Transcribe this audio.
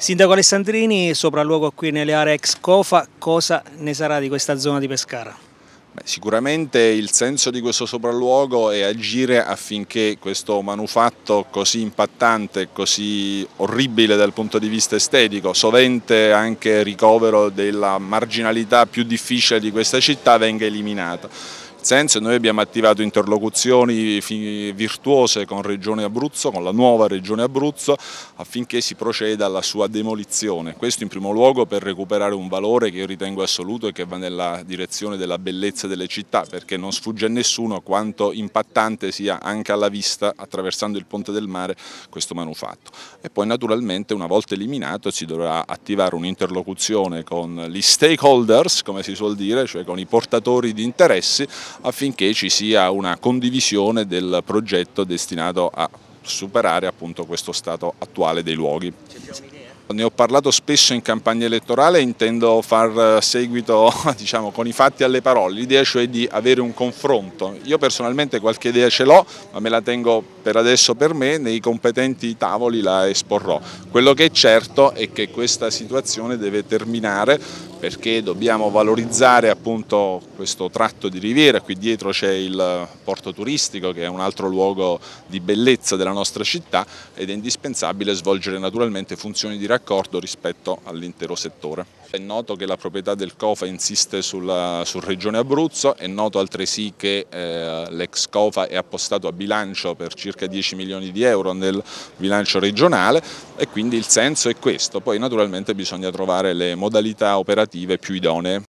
Sindaco Alessandrini, sopralluogo qui nelle aree ex Cofa, cosa ne sarà di questa zona di Pescara? Beh, sicuramente il senso di questo sopralluogo è agire affinché questo manufatto così impattante, così orribile dal punto di vista estetico, sovente anche ricovero della marginalità più difficile di questa città, venga eliminato senso noi abbiamo attivato interlocuzioni virtuose con Regione Abruzzo, con la nuova Regione Abruzzo affinché si proceda alla sua demolizione, questo in primo luogo per recuperare un valore che io ritengo assoluto e che va nella direzione della bellezza delle città perché non sfugge a nessuno quanto impattante sia anche alla vista attraversando il ponte del mare questo manufatto e poi naturalmente una volta eliminato si dovrà attivare un'interlocuzione con gli stakeholders come si suol dire, cioè con i portatori di interessi affinché ci sia una condivisione del progetto destinato a superare appunto questo stato attuale dei luoghi. Ne ho parlato spesso in campagna elettorale e intendo far seguito diciamo, con i fatti alle parole, l'idea cioè di avere un confronto. Io personalmente qualche idea ce l'ho, ma me la tengo per adesso per me, nei competenti tavoli la esporrò. Quello che è certo è che questa situazione deve terminare perché dobbiamo valorizzare appunto questo tratto di riviera, qui dietro c'è il porto turistico che è un altro luogo di bellezza della nostra città ed è indispensabile svolgere naturalmente funzioni di raccordo rispetto all'intero settore. È noto che la proprietà del COFA insiste sulla, sul Regione Abruzzo, è noto altresì che eh, l'ex COFA è appostato a bilancio per circa 10 milioni di euro nel bilancio regionale, e quindi il senso è questo, poi naturalmente bisogna trovare le modalità operative più idonee.